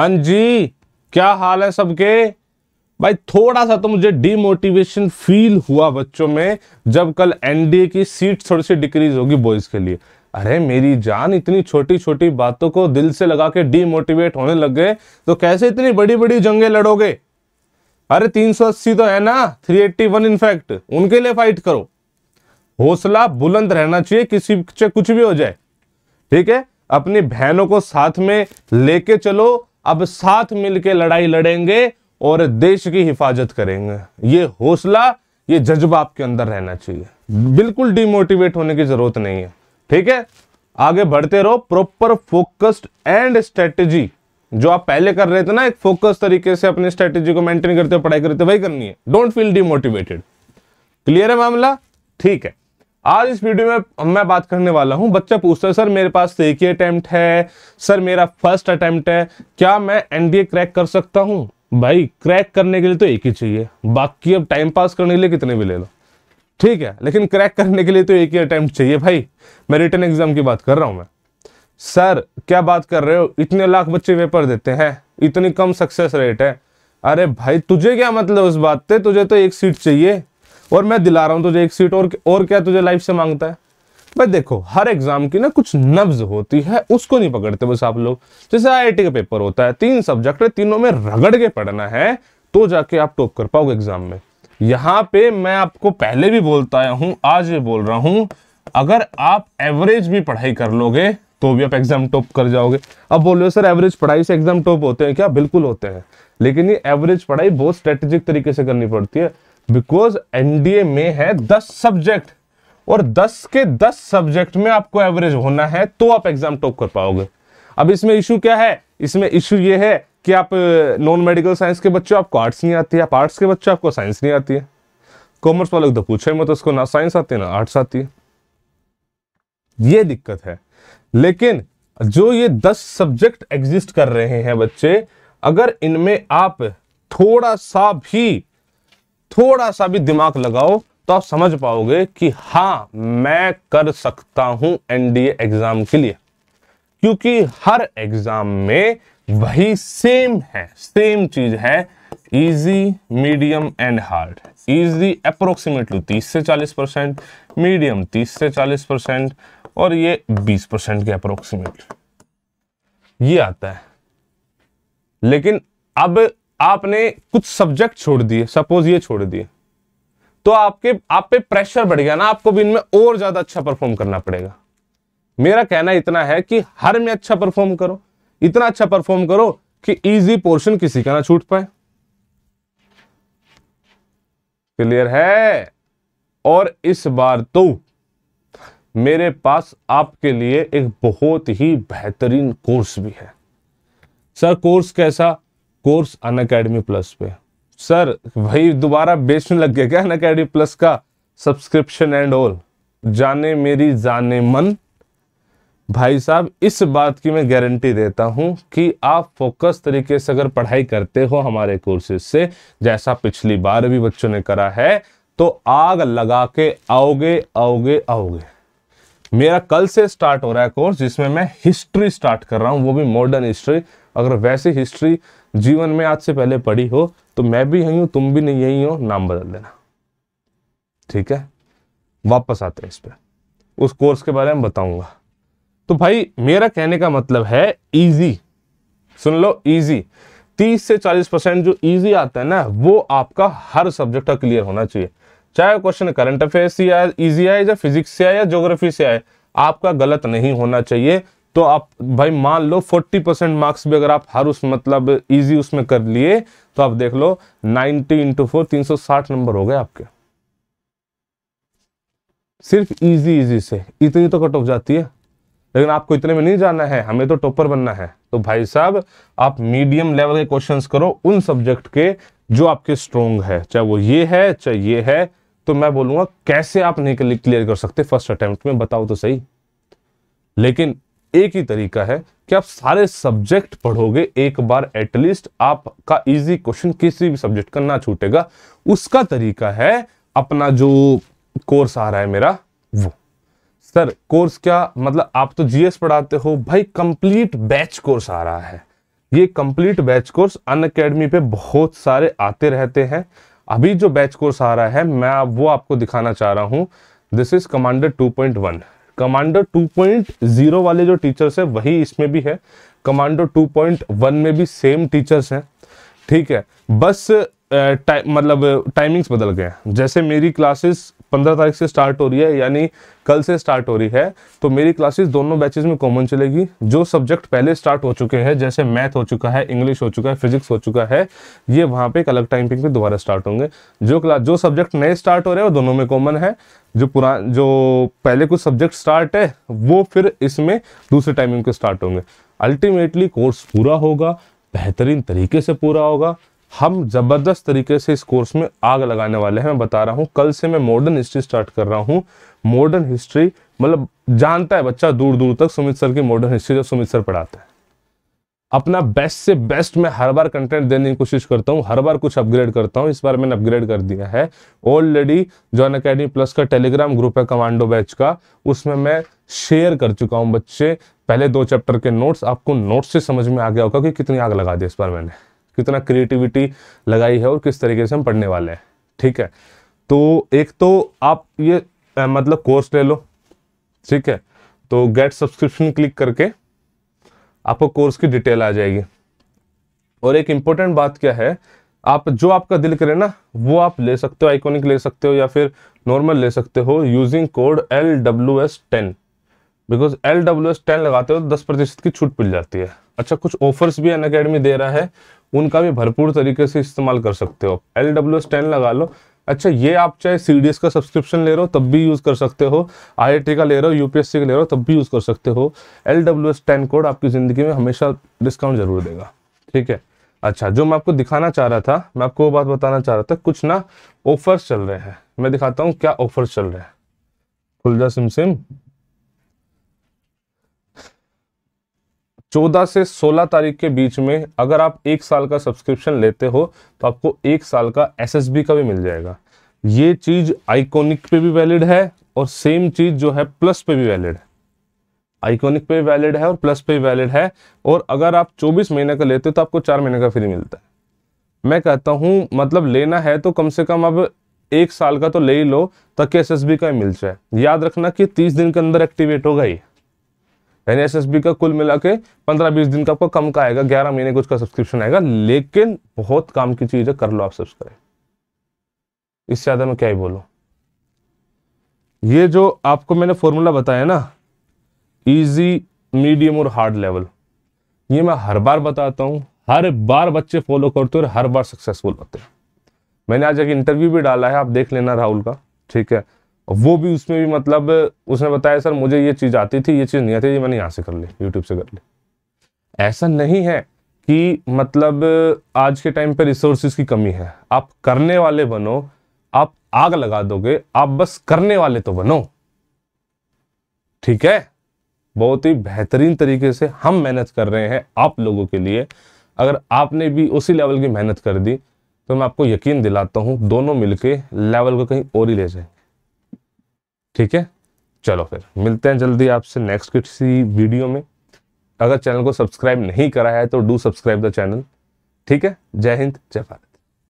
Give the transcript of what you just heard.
हाँ जी क्या हाल है सबके भाई थोड़ा सा तो मुझे डीमोटिवेशन फील हुआ बच्चों में जब कल एनडीए की सीट थोड़ी सी डिक्रीज होगी बॉयज के लिए अरे मेरी जान इतनी छोटी छोटी बातों को दिल से लगा के डीमोटिवेट होने लग गए तो कैसे इतनी बड़ी बड़ी जंगे लड़ोगे अरे तीन सौ अस्सी तो है ना थ्री एट्टी वन इनफैक्ट उनके लिए फाइट करो हौसला बुलंद रहना चाहिए किसी कुछ भी हो जाए ठीक है अपनी बहनों को साथ में लेके चलो अब साथ मिलकर लड़ाई लड़ेंगे और देश की हिफाजत करेंगे ये हौसला ये जज्बा आपके अंदर रहना चाहिए बिल्कुल डिमोटिवेट होने की जरूरत नहीं है ठीक है आगे बढ़ते रहो प्रॉपर फोकस्ड एंड स्ट्रेटेजी जो आप पहले कर रहे थे ना एक फोकस तरीके से अपनी स्ट्रेटेजी को मेंटेन करते हो पढ़ाई करते वही करनी है डोंट फील डिमोटिवेटेड क्लियर है मामला ठीक है आज इस वीडियो में मैं बात करने वाला हूं बच्चा पूछता है सर मेरे पास तो एक ही अटैम्प्ट है सर मेरा फर्स्ट अटैम्प्ट है क्या मैं एनडीए क्रैक कर सकता हूं भाई क्रैक करने के लिए तो एक ही चाहिए बाकी अब टाइम पास करने के लिए कितने भी ले लो ठीक है लेकिन क्रैक करने के लिए तो एक ही अटैम्प्ट चाहिए भाई मैं रिटर्न एग्जाम की बात कर रहा हूँ मैं सर क्या बात कर रहे हो इतने लाख बच्चे पेपर देते हैं इतनी कम सक्सेस रेट है अरे भाई तुझे क्या मतलब उस बात पर तुझे तो एक सीट चाहिए और मैं दिला रहा हूं तुझे एक सीट और और क्या तुझे लाइफ से मांगता है भाई देखो हर एग्जाम की ना कुछ नब्ज होती है उसको नहीं पकड़ते बस आप लोग जैसे आई का पेपर होता है तीन सब्जेक्ट है तीनों में रगड़ के पढ़ना है तो जाके आप टॉप कर पाओगे एग्जाम में यहाँ पे मैं आपको पहले भी बोलता आया हूँ आज ये बोल रहा हूँ अगर आप एवरेज भी पढ़ाई कर लोगे तो भी आप एग्जाम टॉप कर जाओगे अब बोल रहे हो सर एवरेज पढ़ाई से एग्जाम टॉप होते हैं क्या बिल्कुल होते हैं लेकिन ये एवरेज पढ़ाई बहुत स्ट्रेटेजिक तरीके से करनी पड़ती है बिकॉज एनडीए में है दस सब्जेक्ट और दस के दस सब्जेक्ट में आपको एवरेज होना है तो आप एग्जाम टॉप कर पाओगे अब इसमें इशू क्या है इसमें इशू ये है कि आप नॉन मेडिकल साइंस के बच्चों आपको आर्ट्स नहीं आती है आप आर्ट्स के बच्चों आपको साइंस नहीं आती है कॉमर्स वाले तो पूछे मत उसको ना साइंस आती है ना आर्ट्स आती है ये दिक्कत है लेकिन जो ये दस सब्जेक्ट एग्जिस्ट कर रहे हैं बच्चे अगर इनमें आप थोड़ा सा भी थोड़ा सा भी दिमाग लगाओ तो आप समझ पाओगे कि हाँ मैं कर सकता हूं एनडीए एग्जाम के लिए क्योंकि हर एग्जाम में वही सेम है सेम चीज है easy medium and hard easy approximately 30 से 40 परसेंट मीडियम 30 से 40 परसेंट और ये 20 परसेंट के अप्रोक्सीमेटली ये आता है लेकिन अब आपने कुछ सब्जेक्ट छोड़ दिए सपोज ये छोड़ दिए तो आपके आप पे प्रेशर बढ़ गया ना आपको भी इनमें और ज्यादा अच्छा परफॉर्म करना पड़ेगा मेरा कहना इतना है कि हर में अच्छा परफॉर्म करो इतना अच्छा परफॉर्म करो कि इजी पोर्शन किसी का ना छूट पाए क्लियर है और इस बार तो मेरे पास आपके लिए एक बहुत ही बेहतरीन कोर्स भी है सर कोर्स कैसा कोर्स अन अकेडमी प्लस पे सर भाई दोबारा बेचने लग गया क्या अन अकेडमी प्लस का सब्सक्रिप्शन एंड ऑल जाने मेरी जाने मन भाई साहब इस बात की मैं गारंटी देता हूं कि आप फोकस तरीके से अगर पढ़ाई करते हो हमारे कोर्सेज से जैसा पिछली बार भी बच्चों ने करा है तो आग लगा के आओगे आओगे आओगे मेरा कल से स्टार्ट हो रहा है कोर्स जिसमें मैं हिस्ट्री स्टार्ट कर रहा हूँ वो भी मॉडर्न हिस्ट्री अगर वैसी हिस्ट्री जीवन में आज से पहले पढ़ी हो तो मैं भी यही हूं तुम भी नहीं यही हो नाम बदल देना ठीक है वापस आते हैं इस पर उस कोर्स के बारे में बताऊंगा तो भाई मेरा कहने का मतलब है इजी सुन लो इजी 30 से 40 परसेंट जो इजी आता है ना वो आपका हर सब्जेक्ट का क्लियर होना चाहिए चाहे क्वेश्चन करंट अफेयर से आए इजी आए या फिजिक्स से आए या ज्योग्राफी से आए आपका गलत नहीं होना चाहिए तो आप भाई मान लो 40 परसेंट मार्क्स भी अगर आप हर उस मतलब इजी उसमें कर लिए तो आप देख लो 90 इंटू फोर तीन नंबर हो गए आपके सिर्फ इजी इजी से इतनी तो कट ऑफ जाती है लेकिन आपको इतने में नहीं जाना है हमें तो टॉपर बनना है तो भाई साहब आप मीडियम लेवल के क्वेश्चंस करो उन सब्जेक्ट के जो आपके स्ट्रोंग है चाहे वो ये है चाहे ये है तो मैं बोलूंगा कैसे आप नहीं क्लियर कर सकते फर्स्ट अटेम्प्ट में बताओ तो सही लेकिन एक ही तरीका है कि आप सारे सब्जेक्ट पढ़ोगे एक बार एटलीस्ट आपका इजी क्वेश्चन किसी भी सब्जेक्ट का ना छूटेगा उसका तरीका है अपना जो कोर्स आ रहा है मेरा वो सर कोर्स क्या मतलब आप तो जीएस पढ़ाते हो भाई कंप्लीट बैच कोर्स आ रहा है ये complete batch course Unacademy पे बहुत सारे आते रहते हैं अभी जो बैच कोर्स आ रहा है मैं वो आपको दिखाना चाह रहा हूं this is commander two commando 2.0 वाले जो टीचर्स है वही इसमें भी है कमांडो 2.1 में भी सेम टीचर्स हैं ठीक है बस टाइ, मतलब टाइमिंग्स बदल गए हैं जैसे मेरी क्लासेस पंद्रह तारीख से स्टार्ट हो रही है यानी कल से स्टार्ट हो रही है तो मेरी क्लासेस दोनों बैचेज में कॉमन चलेगी जो सब्जेक्ट पहले स्टार्ट हो चुके हैं जैसे मैथ हो चुका है इंग्लिश हो चुका है फिजिक्स हो चुका है ये वहाँ पे एक अलग टाइमिंग पे दोबारा स्टार्ट होंगे जो क्लास जो सब्जेक्ट नए स्टार्ट हो रहे हैं वो दोनों में कॉमन है जो पुरा जो पहले कुछ सब्जेक्ट स्टार्ट है वो फिर इसमें दूसरे टाइमिंग पे स्टार्ट होंगे अल्टीमेटली कोर्स पूरा होगा बेहतरीन तरीके से पूरा होगा हम ज़बरदस्त तरीके से इस कोर्स में आग लगाने वाले हैं मैं बता रहा हूँ कल से मैं मॉडर्न हिस्ट्री स्टार्ट कर रहा हूँ मॉडर्न हिस्ट्री मतलब जानता है बच्चा दूर दूर तक सुमित सर की मॉडर्न हिस्ट्री जब सुमित सर पढ़ाते हैं अपना बेस्ट से बेस्ट मैं हर बार कंटेंट देने की कोशिश करता हूँ हर बार कुछ अपग्रेड करता हूँ इस बार मैंने अपग्रेड कर दिया है ऑलरेडी जॉन अकेडमी प्लस का टेलीग्राम ग्रुप है कमांडो बैच का उसमें मैं शेयर कर चुका हूँ बच्चे पहले दो चैप्टर के नोट्स आपको नोट्स से समझ में आ गया होगा कि कितनी आग लगा दी इस बार मैंने कितना क्रिएटिविटी लगाई है और किस तरीके से हम पढ़ने वाले हैं ठीक है तो एक तो आप ये आ, मतलब कोर्स ले लो ठीक है तो गेट सब्सक्रिप्शन क्लिक करके आपको कोर्स की डिटेल आ जाएगी और एक इंपॉर्टेंट बात क्या है आप जो आपका दिल करे ना वो आप ले सकते हो आइकॉनिक ले सकते हो या फिर नॉर्मल ले सकते हो using code L W S ten because L W S ten लगाते हो तो दस प्रतिशत की छूट मिल जाती है अच्छा कुछ ऑफर्स भी अन अकेडमी दे रहा है उनका भी भरपूर तरीके से इस्तेमाल कर सकते हो एल डब्ल्यू एस टेन लगा लो अच्छा ये आप चाहे सी का सब्सक्रिप्शन ले रहे हो तब भी यूज़ कर सकते हो आई का ले रहे हो यूपीएससी का ले रहे हो तब भी यूज़ कर सकते हो L W S ten code आपकी ज़िंदगी में हमेशा डिस्काउंट ज़रूर देगा ठीक है अच्छा जो मैं आपको दिखाना चाह रहा था मैं आपको वो बात बताना चाह रहा था कुछ ना ऑफर्स चल रहे हैं मैं दिखाता हूँ क्या ऑफर्स चल रहे हैं खुलजा सिम सिम 14 से 16 तारीख के बीच में अगर आप एक साल का सब्सक्रिप्शन लेते हो तो आपको एक साल का एसएसबी का भी मिल जाएगा ये चीज़ आइकॉनिक पे भी वैलिड है और सेम चीज़ जो है प्लस पे भी वैलिड है आइकॉनिक पे वैलिड है और प्लस पे भी वैलिड है और अगर आप 24 महीने का लेते हो तो आपको चार महीने का फ्री मिलता है मैं कहता हूँ मतलब लेना है तो कम से कम अब एक साल का तो ले ही लो ताकि एस का मिल जाए याद रखना कि तीस दिन के अंदर एक्टिवेट होगा ही यानी एस का कुल मिला के पंद्रह बीस दिन का आपको कम का आएगा ग्यारह महीने का उसका सब्सक्रिप्शन आएगा लेकिन बहुत काम की चीज़ है कर लो आप सब्सक्राइब इससे ज़्यादा मैं क्या ही बोलू ये जो आपको मैंने फॉर्मूला बताया ना इजी मीडियम और हार्ड लेवल ये मैं हर बार बताता हूँ हर बार बच्चे फॉलो करते हैं और हर बार सक्सेसफुल होते हैं मैंने आज एक इंटरव्यू भी डाला है आप देख लेना राहुल का ठीक है वो भी उसमें भी मतलब उसने बताया सर मुझे ये चीज़ आती थी ये चीज़ नहीं आती ये मैंने यहाँ से कर ली यूट्यूब से कर ली ऐसा नहीं है कि मतलब आज के टाइम पर रिसोर्सिस की कमी है आप करने वाले बनो आप आग लगा दोगे आप बस करने वाले तो बनो ठीक है बहुत ही बेहतरीन तरीके से हम मेहनत कर रहे हैं आप लोगों के लिए अगर आपने भी उसी लेवल की मेहनत कर दी तो मैं आपको यकीन दिलाता हूँ दोनों मिलके लेवल को कहीं और ही ले जाएंगे ठीक है चलो फिर मिलते हैं जल्दी आपसे नेक्स्ट किसी वीडियो में अगर चैनल को सब्सक्राइब नहीं करा है तो डू सब्सक्राइब द चैनल ठीक है जय हिंद जय भारत